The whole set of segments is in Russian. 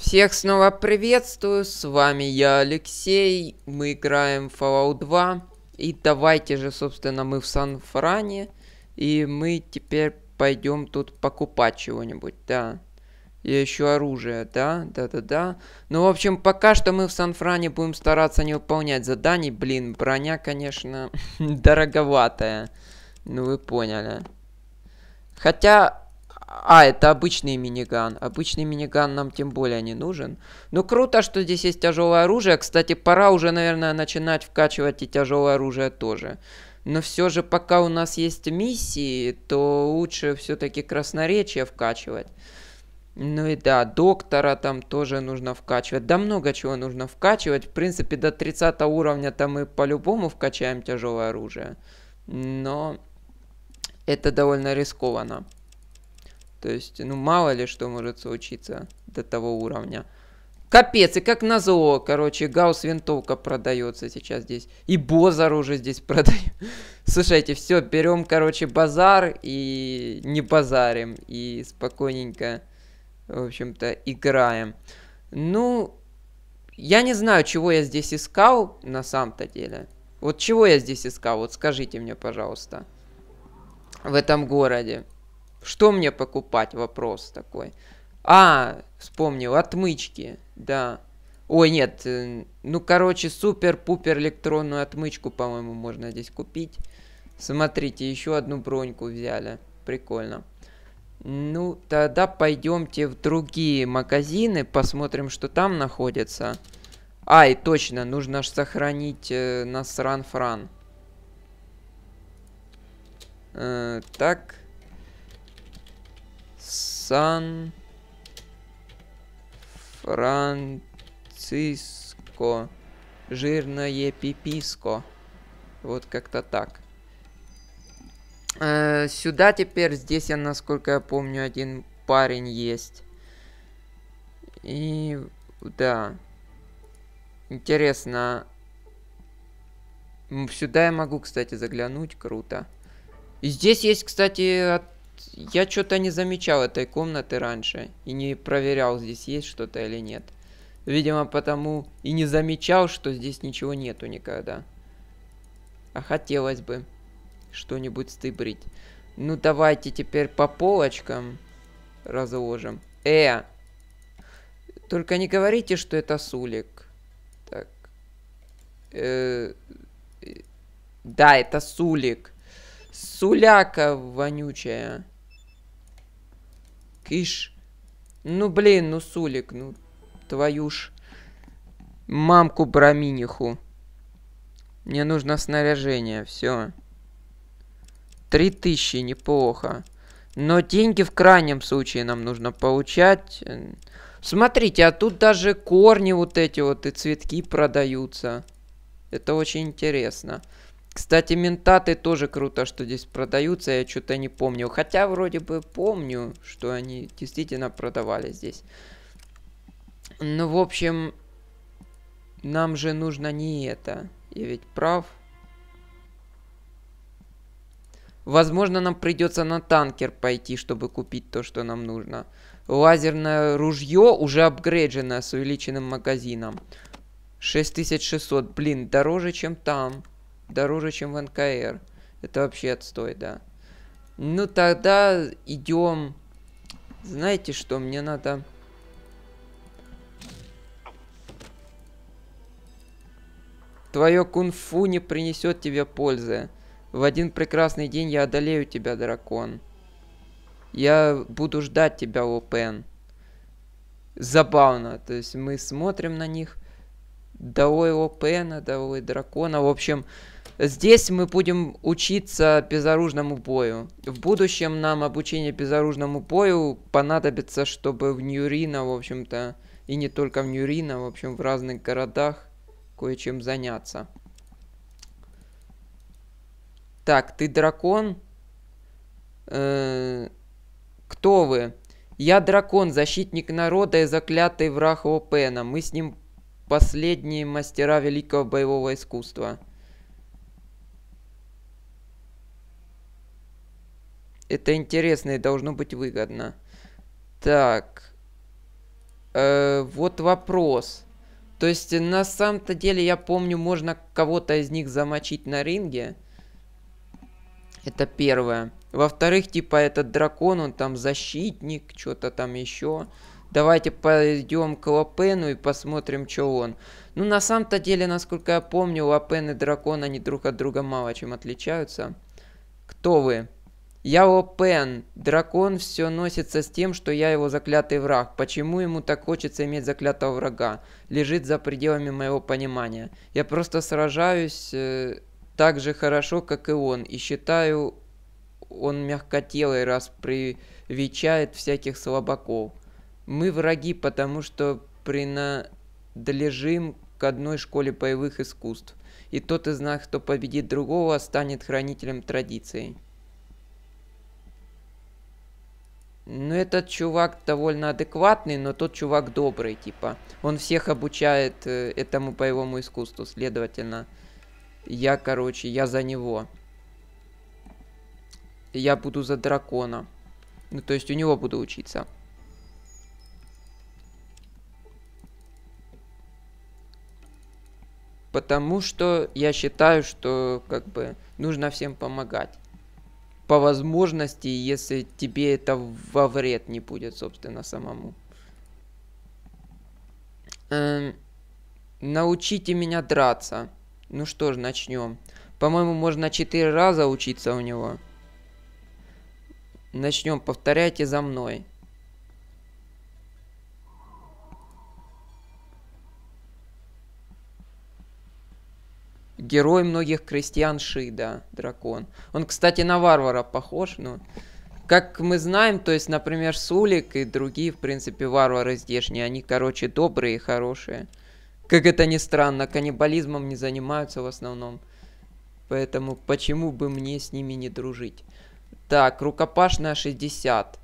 Всех снова приветствую, с вами я Алексей, мы играем в Fallout 2, и давайте же, собственно, мы в Сан-Фране, и мы теперь пойдем тут покупать чего-нибудь, да. И еще оружие, да, да-да-да. Ну, в общем, пока что мы в Сан-Фране будем стараться не выполнять заданий, блин, броня, конечно, дороговатая, ну вы поняли. Хотя, а, это обычный миниган. Обычный миниган нам тем более не нужен. Ну, круто, что здесь есть тяжелое оружие. Кстати, пора уже, наверное, начинать вкачивать и тяжелое оружие тоже. Но все же, пока у нас есть миссии, то лучше все-таки красноречие вкачивать. Ну и да, доктора там тоже нужно вкачивать. Да много чего нужно вкачивать. В принципе, до 30 уровня там мы по-любому вкачаем тяжелое оружие. Но это довольно рискованно. То есть, ну, мало ли что может случиться до того уровня. Капец, и как назло, короче, Гаусс винтовка продается сейчас здесь. И Бозар уже здесь продает. Слушайте, все, берем, короче, базар и не базарим. И спокойненько, в общем-то, играем. Ну, я не знаю, чего я здесь искал на самом-то деле. Вот чего я здесь искал, вот скажите мне, пожалуйста. В этом городе. Что мне покупать? Вопрос такой. А, вспомнил, отмычки, да. Ой, нет, э, ну, короче, супер-пупер электронную отмычку, по-моему, можно здесь купить. Смотрите, еще одну броньку взяли. Прикольно. Ну, тогда пойдемте в другие магазины, посмотрим, что там находится. Ай, точно, нужно же сохранить э, на сран-фран. Э, так, Сан... Франциско. Жирное пиписко. Вот как-то так. Э, сюда теперь, здесь я, насколько я помню, один парень есть. И... Да. Интересно. Сюда я могу, кстати, заглянуть. Круто. И здесь есть, кстати, от я что-то не замечал этой комнаты раньше и не проверял, здесь есть что-то или нет. Видимо, потому и не замечал, что здесь ничего нету никогда. А хотелось бы что-нибудь стыбрить. Ну, давайте теперь по полочкам разложим. Э! Только не говорите, что это сулик. Так. Э -э -э да, это сулик. Суляка вонючая. Киш. Ну, блин, ну, Сулик, ну, твою ж мамку браминиху. Мне нужно снаряжение, все. Три тысячи, неплохо. Но деньги в крайнем случае нам нужно получать. Смотрите, а тут даже корни вот эти вот и цветки продаются. Это очень интересно. Кстати, ментаты тоже круто, что здесь продаются, я что-то не помню. Хотя вроде бы помню, что они действительно продавали здесь. Ну, в общем, нам же нужно не это. Я ведь прав. Возможно, нам придется на танкер пойти, чтобы купить то, что нам нужно. Лазерное ружье уже апгрейджено с увеличенным магазином. 6600. Блин, дороже, чем там дороже, чем в НКР. Это вообще отстой, да. Ну тогда идем. Знаете что, мне надо... Твое кунг-фу не принесет тебе пользы. В один прекрасный день я одолею тебя, дракон. Я буду ждать тебя, Лупен. Забавно. То есть мы смотрим на них. Долой Лупена, долой дракона. В общем, Здесь мы будем учиться безоружному бою. В будущем нам обучение безоружному бою понадобится, чтобы в Ньюрина, в общем-то, и не только в Ньюрина, в общем, в разных городах кое-чем заняться. Так, ты дракон? Э кто вы? Я дракон, защитник народа и заклятый враг Опена. Мы с ним последние мастера великого боевого искусства. Это интересно и должно быть выгодно. Так. Э, вот вопрос. То есть, на самом-то деле, я помню, можно кого-то из них замочить на ринге. Это первое. Во-вторых, типа, этот дракон, он там защитник, что-то там еще. Давайте пойдем к Лапену и посмотрим, что он. Ну, на самом-то деле, насколько я помню, Лапен и дракон, они друг от друга мало чем отличаются. Кто вы? Яо Пен, дракон все носится с тем, что я его заклятый враг. Почему ему так хочется иметь заклятого врага? Лежит за пределами моего понимания. Я просто сражаюсь э, так же хорошо, как и он, и считаю, он мягкотелый, раз привечает всяких слабаков. Мы враги, потому что принадлежим к одной школе боевых искусств. И тот из нас, кто победит другого, станет хранителем традиций. Ну, этот чувак довольно адекватный, но тот чувак добрый, типа. Он всех обучает э, этому боевому искусству, следовательно. Я, короче, я за него. Я буду за дракона. Ну, то есть у него буду учиться. Потому что я считаю, что, как бы, нужно всем помогать по возможности, если тебе это во вред не будет, собственно, самому. Эм, научите меня драться. Ну что ж, начнем. По-моему, можно четыре раза учиться у него. Начнем, повторяйте за мной. Герой многих крестьян Шида, дракон. Он, кстати, на варвара похож, но... Ну, как мы знаем, то есть, например, Сулик и другие, в принципе, варвары здешние, они, короче, добрые и хорошие. Как это ни странно, каннибализмом не занимаются в основном. Поэтому почему бы мне с ними не дружить? Так, рукопашная 60.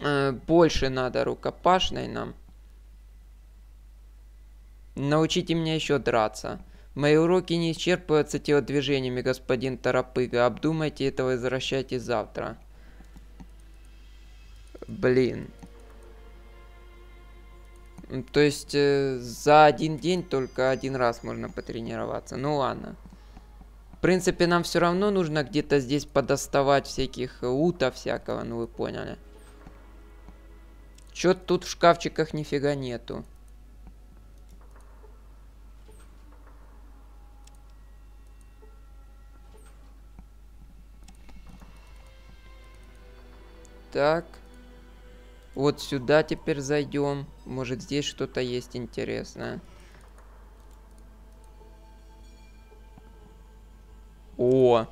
Э, больше надо рукопашной нам. Научите меня еще драться. Мои уроки не исчерпываются телодвижениями, господин Тарапыга. Обдумайте это, возвращайте завтра. Блин. То есть э, за один день только один раз можно потренироваться. Ну ладно. В принципе, нам все равно нужно где-то здесь подоставать всяких э, ута всякого, ну вы поняли. Чё тут в шкафчиках нифига нету. Так. Вот сюда теперь зайдем. Может здесь что-то есть интересное. О!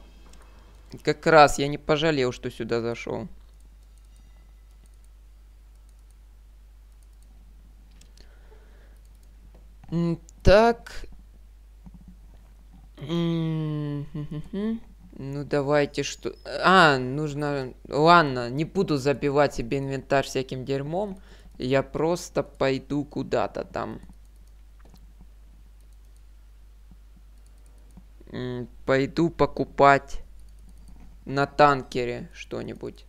Как раз я не пожалел, что сюда зашел. Так. Ну давайте что... А, нужно... Ладно, не буду забивать себе инвентарь всяким дерьмом. Я просто пойду куда-то там. Пойду покупать на танкере что-нибудь.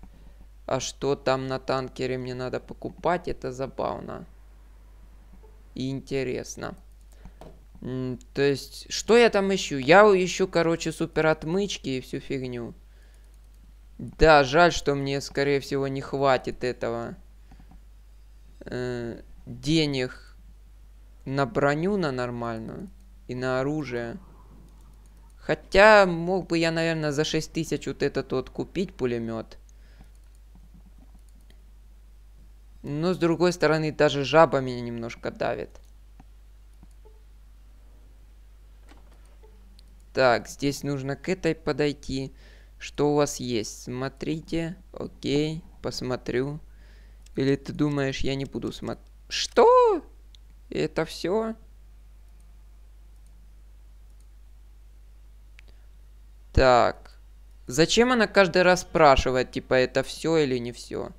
А что там на танкере мне надо покупать, это забавно. И интересно. То есть, что я там ищу? Я ищу, короче, супер отмычки и всю фигню. Да, жаль, что мне, скорее всего, не хватит этого. Э, денег на броню на нормальную и на оружие. Хотя мог бы я, наверное, за 6 тысяч вот этот вот купить пулемет. Но с другой стороны, даже жаба меня немножко давит. Так, здесь нужно к этой подойти. Что у вас есть? Смотрите. Окей, посмотрю. Или ты думаешь, я не буду смотреть? Что? Это все? Так. Зачем она каждый раз спрашивает, типа, это все или не все?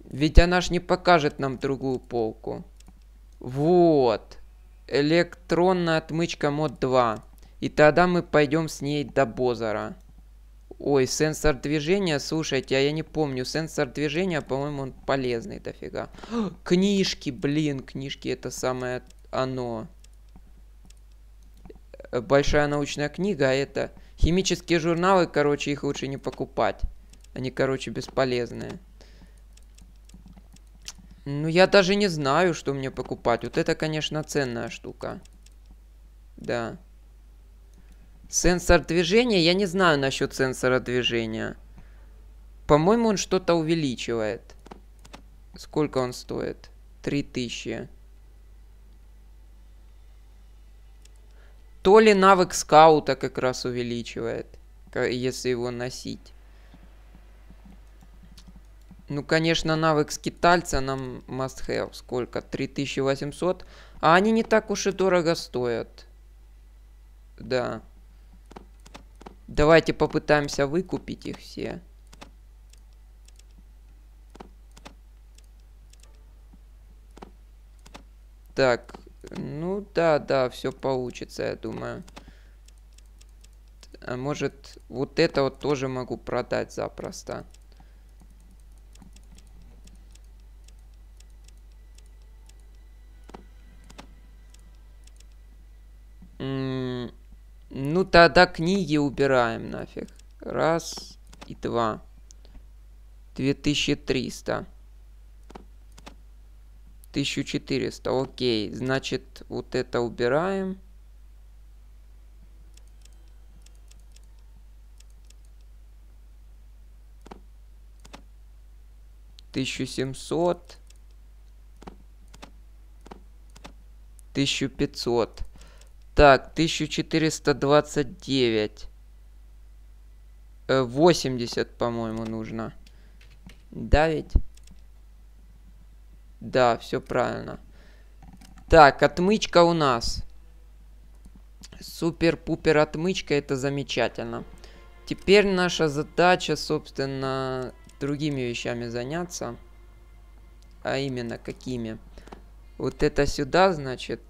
Ведь она ж не покажет нам другую полку. Вот. Электронная отмычка мод 2. И тогда мы пойдем с ней до Бозара. Ой, сенсор движения, слушайте, а я не помню. Сенсор движения, по-моему, он полезный дофига. книжки, блин, книжки это самое оно. Э, большая научная книга, а это... Химические журналы, короче, их лучше не покупать. Они, короче, бесполезные. Ну, я даже не знаю, что мне покупать. Вот это, конечно, ценная штука. Да. Сенсор движения, я не знаю насчет сенсора движения. По-моему, он что-то увеличивает. Сколько он стоит? 3000. То ли навык скаута как раз увеличивает, если его носить. Ну, конечно, навык скитальца нам must have. Сколько? 3800. А они не так уж и дорого стоят. Да. Давайте попытаемся выкупить их все. Так, ну да, да, все получится, я думаю. А может, вот это вот тоже могу продать запросто. тогда книги убираем нафиг. Раз и два. 2300. 1400, окей. Значит, вот это убираем. Тысячу семьсот. Тысячу пятьсот. Так, 1429. 80, э, по-моему, нужно. Давить. Да, все правильно. Так, отмычка у нас. Супер-пупер отмычка, это замечательно. Теперь наша задача, собственно, другими вещами заняться. А именно, какими? Вот это сюда, значит,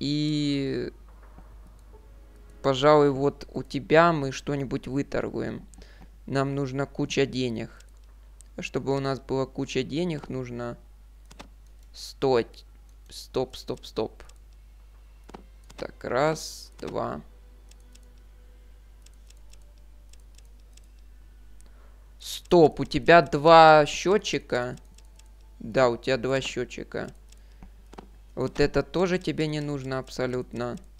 и пожалуй, вот у тебя мы что-нибудь выторгуем. Нам нужна куча денег. Чтобы у нас была куча денег, нужно... Стоть. Стоп, стоп, стоп. Так, раз, два. Стоп, у тебя два счетчика. Да, у тебя два счетчика. Вот это тоже тебе не нужно абсолютно. Абсолютно.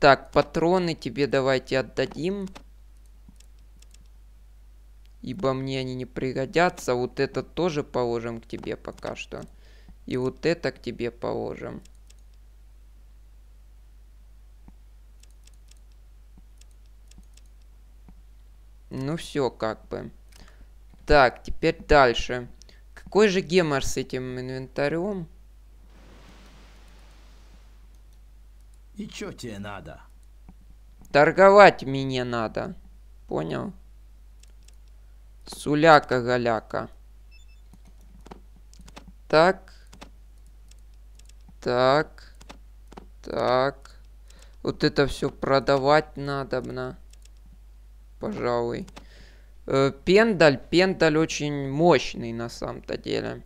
Так, патроны тебе давайте отдадим. Ибо мне они не пригодятся. Вот это тоже положим к тебе пока что. И вот это к тебе положим. Ну все, как бы. Так, теперь дальше. Какой же гемор с этим инвентарем? И чё тебе надо? Торговать мне надо. Понял? Суляка-галяка. Так. Так. Так. Вот это все продавать надо, на. Пожалуй. Э, пендаль. Пендаль очень мощный на самом-то деле.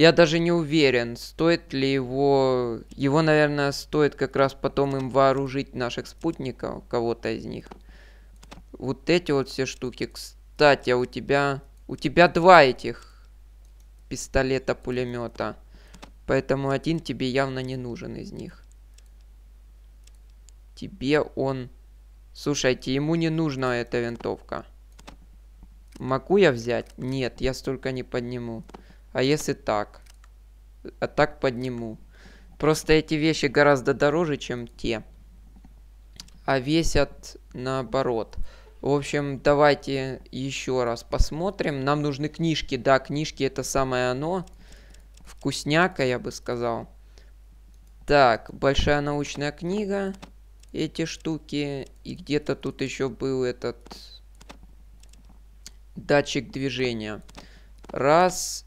Я даже не уверен, стоит ли его... Его, наверное, стоит как раз потом им вооружить наших спутников, кого-то из них. Вот эти вот все штуки. Кстати, а у тебя... У тебя два этих пистолета-пулемета. Поэтому один тебе явно не нужен из них. Тебе он... Слушайте, ему не нужна эта винтовка. Могу я взять? Нет, я столько не подниму. А если так? А так подниму. Просто эти вещи гораздо дороже, чем те. А весят наоборот. В общем, давайте еще раз посмотрим. Нам нужны книжки. Да, книжки это самое оно. Вкусняка, я бы сказал. Так, большая научная книга. Эти штуки. И где-то тут еще был этот датчик движения. Раз.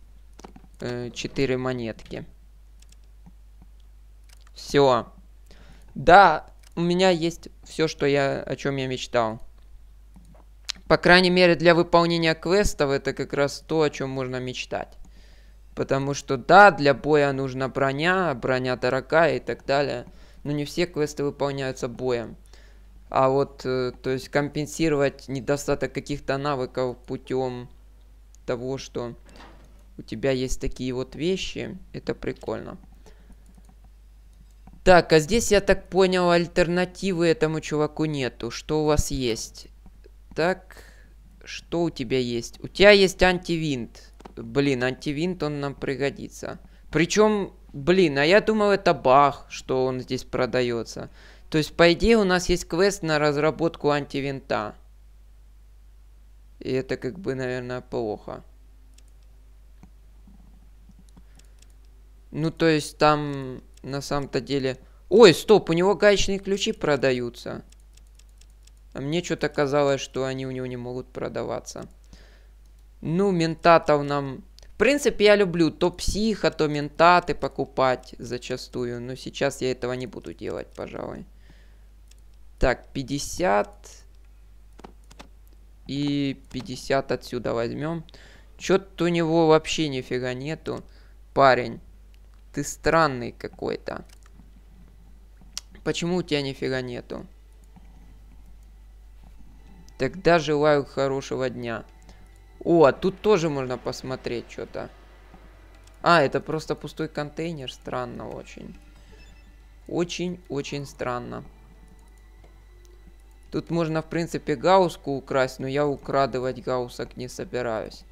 4 э, монетки. Все. Да, у меня есть все, что я, о чем я мечтал. По крайней мере, для выполнения квестов это как раз то, о чем можно мечтать. Потому что да, для боя нужна броня, броня дорога и так далее. Но не все квесты выполняются боем. А вот, э, то есть, компенсировать недостаток каких-то навыков путем того, что у тебя есть такие вот вещи. Это прикольно. Так, а здесь, я так понял, альтернативы этому чуваку нету. Что у вас есть? Так, что у тебя есть? У тебя есть антивинт. Блин, антивинт, он нам пригодится. Причем, блин, а я думал, это бах, что он здесь продается. То есть, по идее, у нас есть квест на разработку антивинта. И это как бы, наверное, плохо. Ну, то есть там на самом-то деле... Ой, стоп, у него гаечные ключи продаются. А мне что-то казалось, что они у него не могут продаваться. Ну, ментатов нам... В принципе, я люблю то психа, то ментаты покупать зачастую. Но сейчас я этого не буду делать, пожалуй. Так, 50. И 50 отсюда возьмем. Чё-то у него вообще нифига нету. Парень. Ты странный какой-то. Почему у тебя нифига нету? Тогда желаю хорошего дня. О, а тут тоже можно посмотреть что-то. А, это просто пустой контейнер. Странно очень. Очень-очень странно. Тут можно, в принципе, гауску украсть, но я украдывать гаусок не собираюсь.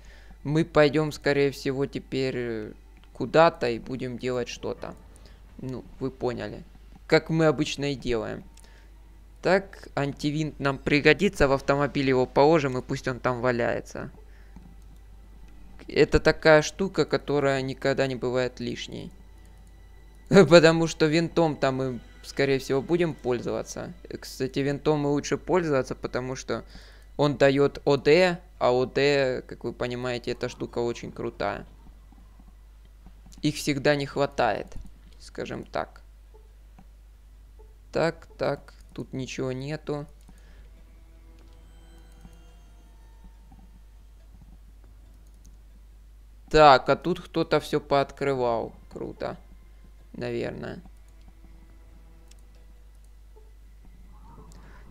Мы пойдем, скорее всего, теперь э, куда-то и будем делать что-то. Ну, вы поняли. Как мы обычно и делаем. Так, антивинт нам пригодится, в автомобиле его положим и пусть он там валяется. Это такая штука, которая никогда не бывает лишней. Потому что винтом там мы, скорее всего, будем пользоваться. Э, кстати, винтом мы лучше пользоваться, потому что он дает ОД, а ОД, как вы понимаете, эта штука очень крутая их всегда не хватает, скажем так. Так, так, тут ничего нету. Так, а тут кто-то все пооткрывал. Круто. Наверное.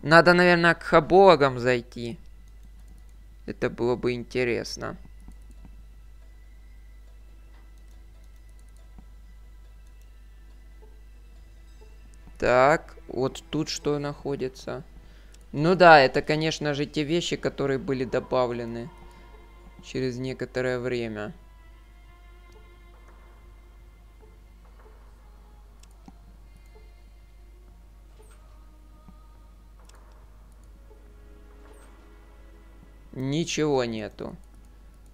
Надо, наверное, к хабологам зайти. Это было бы интересно. Так, вот тут что находится? Ну да, это, конечно же, те вещи, которые были добавлены через некоторое время. Ничего нету.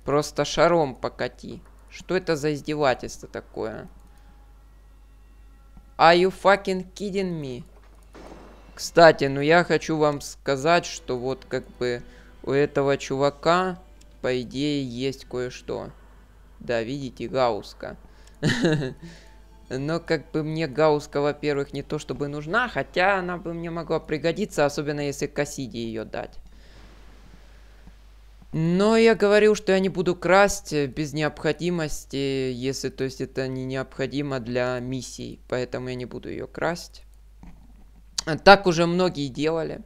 Просто шаром покати. Что это за издевательство такое? Are you fucking kidding me? Кстати, ну я хочу вам сказать, что вот как бы у этого чувака, по идее, есть кое-что. Да, видите, гауска. Но как бы мне гауска, во-первых, не то чтобы нужна, хотя она бы мне могла пригодиться, особенно если косиди ее дать. Но я говорил, что я не буду красть э, без необходимости, если, то есть, это не необходимо для миссии, поэтому я не буду ее красть. Так уже многие делали.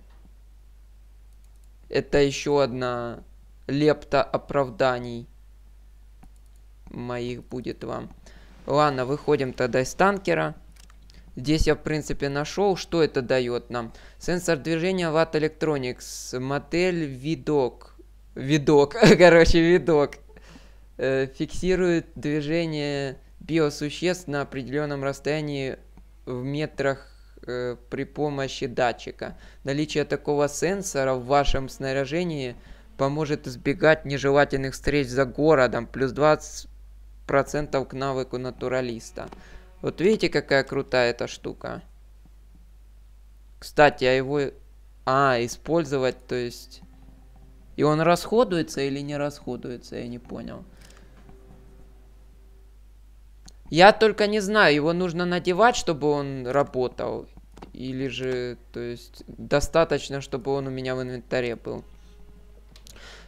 Это еще одна лепта оправданий моих будет вам. Ладно, выходим тогда из танкера. Здесь я, в принципе, нашел, что это дает нам. Сенсор движения Watt Electronics, модель видок видок, короче, видок, э, фиксирует движение биосуществ на определенном расстоянии в метрах э, при помощи датчика. Наличие такого сенсора в вашем снаряжении поможет избегать нежелательных встреч за городом, плюс 20% к навыку натуралиста. Вот видите, какая крутая эта штука. Кстати, а его... А, использовать, то есть... И он расходуется или не расходуется, я не понял. Я только не знаю, его нужно надевать, чтобы он работал. Или же, то есть, достаточно, чтобы он у меня в инвентаре был.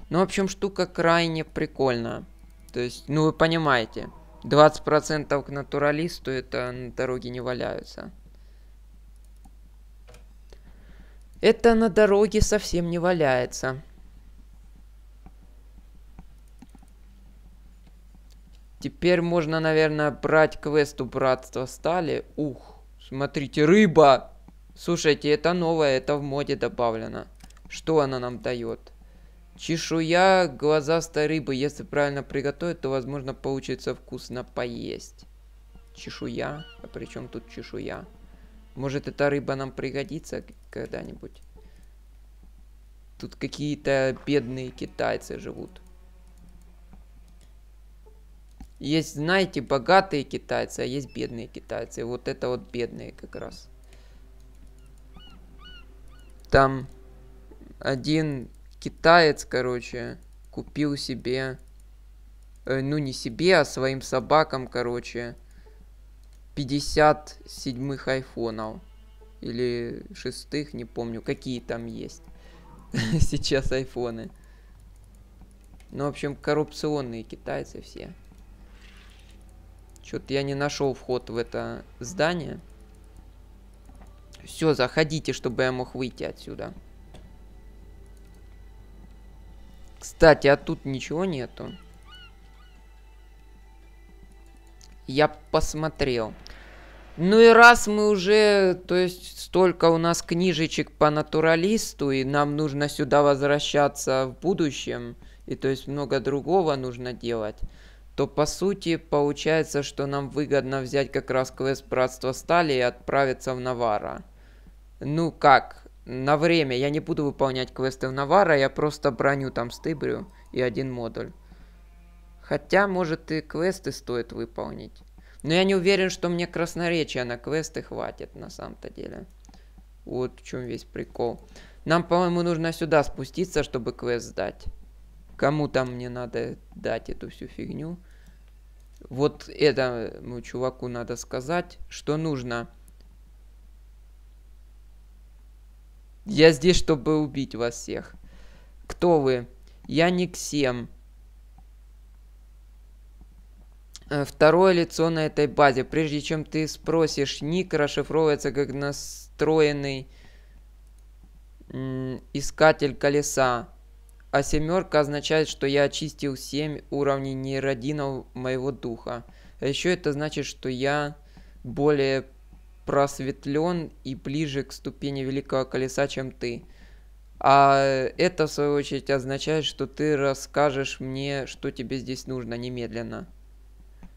Ну, в общем, штука крайне прикольная. То есть, ну вы понимаете, 20% к натуралисту это на дороге не валяются. Это на дороге совсем не валяется. Теперь можно, наверное, брать квест у Братства Стали. Ух, смотрите, рыба! Слушайте, это новое, это в моде добавлено. Что она нам дает? Чешуя глазастой рыбы. Если правильно приготовить, то, возможно, получится вкусно поесть. Чешуя? А при чем тут чешуя? Может, эта рыба нам пригодится когда-нибудь? Тут какие-то бедные китайцы живут. Есть, знаете, богатые китайцы, а есть бедные китайцы. Вот это вот бедные как раз. Там один китаец, короче, купил себе... Э, ну, не себе, а своим собакам, короче, 57-х айфонов. Или шестых, не помню, какие там есть сейчас айфоны. Ну, в общем, коррупционные китайцы все. Что-то я не нашел вход в это здание. Все, заходите, чтобы я мог выйти отсюда. Кстати, а тут ничего нету. Я посмотрел. Ну и раз мы уже, то есть столько у нас книжечек по натуралисту, и нам нужно сюда возвращаться в будущем, и то есть много другого нужно делать, то по сути получается, что нам выгодно взять как раз квест Братства Стали и отправиться в Навара. Ну как, на время я не буду выполнять квесты в Навара, я просто броню там стыбрю и один модуль. Хотя, может, и квесты стоит выполнить. Но я не уверен, что мне красноречия на квесты хватит на самом-то деле. Вот в чем весь прикол. Нам, по-моему, нужно сюда спуститься, чтобы квест сдать. Кому там мне надо дать эту всю фигню? Вот этому чуваку надо сказать, что нужно. Я здесь, чтобы убить вас всех. Кто вы? Я не Ксем. Э, второе лицо на этой базе. Прежде чем ты спросишь, ник расшифровывается как настроенный искатель колеса. А семерка означает, что я очистил 7 уровней нейродинов моего духа. А еще это значит, что я более просветлен и ближе к ступени Великого Колеса, чем ты. А это, в свою очередь, означает, что ты расскажешь мне, что тебе здесь нужно немедленно.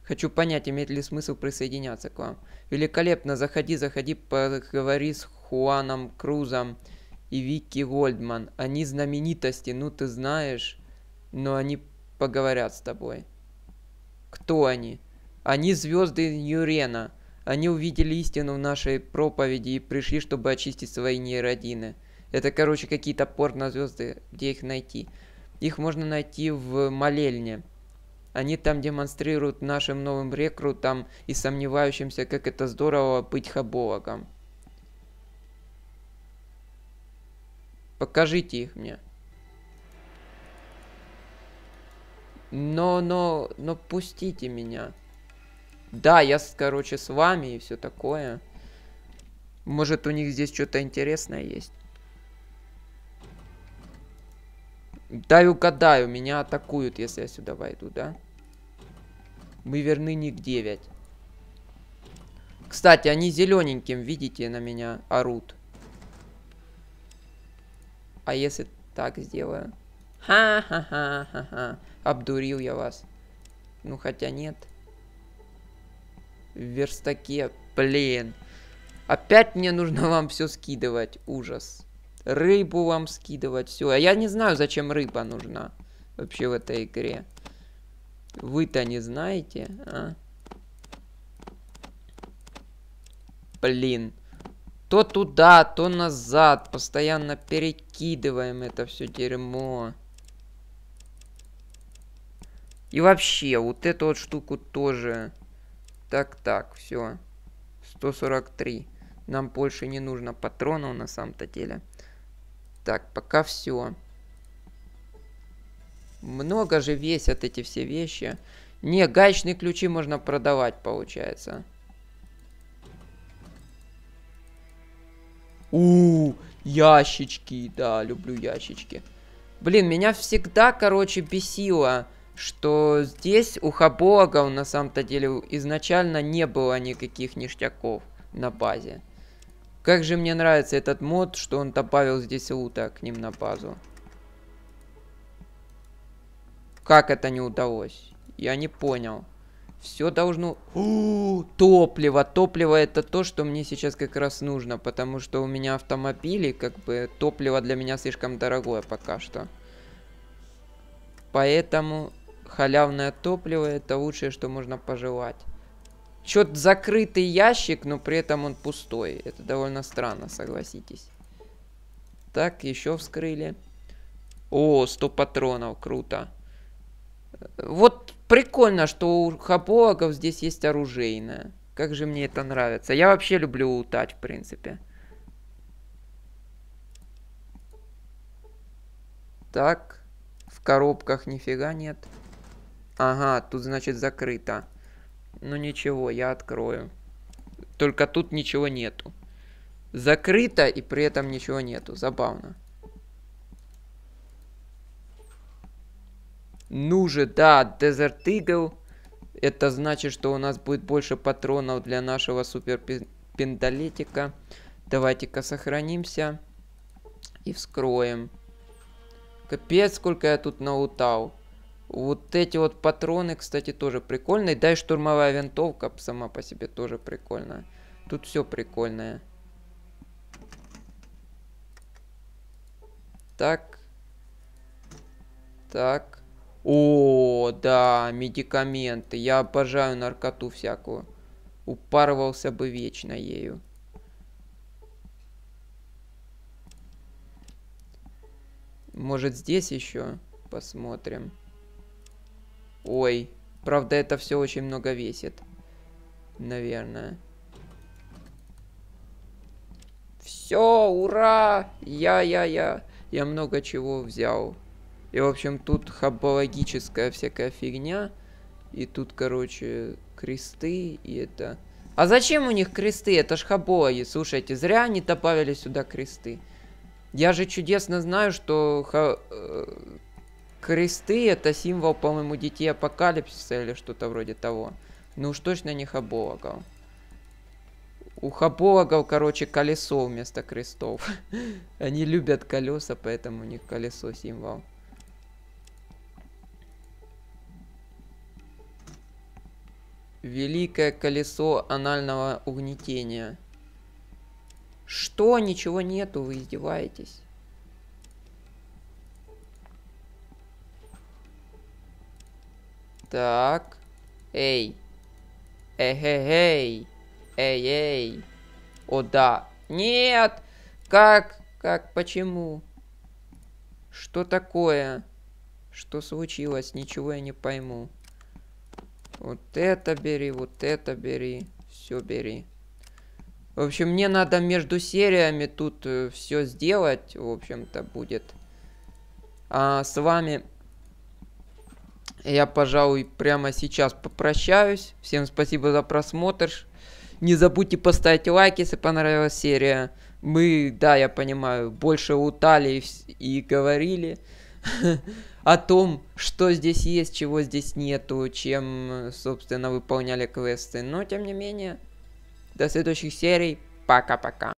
Хочу понять, имеет ли смысл присоединяться к вам. Великолепно, заходи, заходи, поговори с Хуаном Крузом и Вики Гольдман. Они знаменитости, ну ты знаешь, но они поговорят с тобой. Кто они? Они звезды Юрена. Они увидели истину в нашей проповеди и пришли, чтобы очистить свои нейродины. Это, короче, какие-то порнозвезды, где их найти. Их можно найти в молельне. Они там демонстрируют нашим новым рекрутам и сомневающимся, как это здорово быть хабологом. Покажите их мне. Но, но, но пустите меня. Да, я, короче, с вами и все такое. Может, у них здесь что-то интересное есть. Дай угадаю, меня атакуют, если я сюда войду, да? Мы верны не к 9. Кстати, они зелененьким, видите, на меня орут. А если так сделаю? Ха-ха-ха-ха-ха. Обдурил я вас. Ну, хотя нет. В верстаке. Блин. Опять мне нужно вам все скидывать. Ужас. Рыбу вам скидывать. Все. А я не знаю, зачем рыба нужна. Вообще в этой игре. Вы-то не знаете, а? Блин. То туда, то назад. Постоянно перекидываем это все дерьмо. И вообще, вот эту вот штуку тоже. Так, так, все. 143. Нам больше не нужно патронов на самом-то деле. Так, пока все. Много же весят эти все вещи. Не, гаечные ключи можно продавать, получается. У, ящички, да, люблю ящички. Блин, меня всегда, короче, бесило, что здесь у Хабога на самом-то деле изначально не было никаких ништяков на базе. Как же мне нравится этот мод, что он добавил здесь лута к ним на базу. Как это не удалось? Я не понял. Все должно... О, топливо! Топливо это то, что мне сейчас как раз нужно, потому что у меня автомобили, как бы топливо для меня слишком дорогое пока что. Поэтому халявное топливо это лучшее, что можно пожелать. Чё-то закрытый ящик, но при этом он пустой. Это довольно странно, согласитесь. Так, еще вскрыли. О, 100 патронов, круто. Вот Прикольно, что у хапологов здесь есть оружейное. Как же мне это нравится. Я вообще люблю утать, в принципе. Так. В коробках нифига нет. Ага, тут значит закрыто. Ну ничего, я открою. Только тут ничего нету. Закрыто и при этом ничего нету. Забавно. Ну же, да, Desert Eagle. Это значит, что у нас будет больше патронов для нашего супер пендалетика. Давайте-ка сохранимся и вскроем. Капец, сколько я тут наутал. Вот эти вот патроны, кстати, тоже прикольные. Да и штурмовая винтовка сама по себе тоже прикольная. Тут все прикольное. Так. Так. О, да, медикаменты. Я обожаю наркоту всякую. Упарывался бы вечно ею. Может здесь еще посмотрим. Ой, правда это все очень много весит. Наверное. Все, ура! Я-я-я. Я много чего взял. И, в общем, тут хабологическая всякая фигня. И тут, короче, кресты, и это... А зачем у них кресты? Это ж хабологи. Слушайте, зря они добавили сюда кресты. Я же чудесно знаю, что ха... Э, кресты это символ, по-моему, детей апокалипсиса или что-то вроде того. Ну уж точно не хабологов. У хабологов, короче, колесо вместо крестов. Они любят колеса, поэтому у них колесо символ. Великое колесо анального угнетения. Что? Ничего нету, вы издеваетесь. Так. Эй. Эй-эй-эй. Эй-эй. О, да. Нет! Как? Как? Почему? Что такое? Что случилось? Ничего я не пойму. Вот это бери, вот это бери. Все бери. В общем, мне надо между сериями тут э, все сделать, в общем-то, будет. А с вами я, пожалуй, прямо сейчас попрощаюсь. Всем спасибо за просмотр. Не забудьте поставить лайк, если понравилась серия. Мы, да, я понимаю, больше утали и, и говорили. о том, что здесь есть, чего здесь нету, чем, собственно, выполняли квесты. Но, тем не менее, до следующих серий. Пока-пока.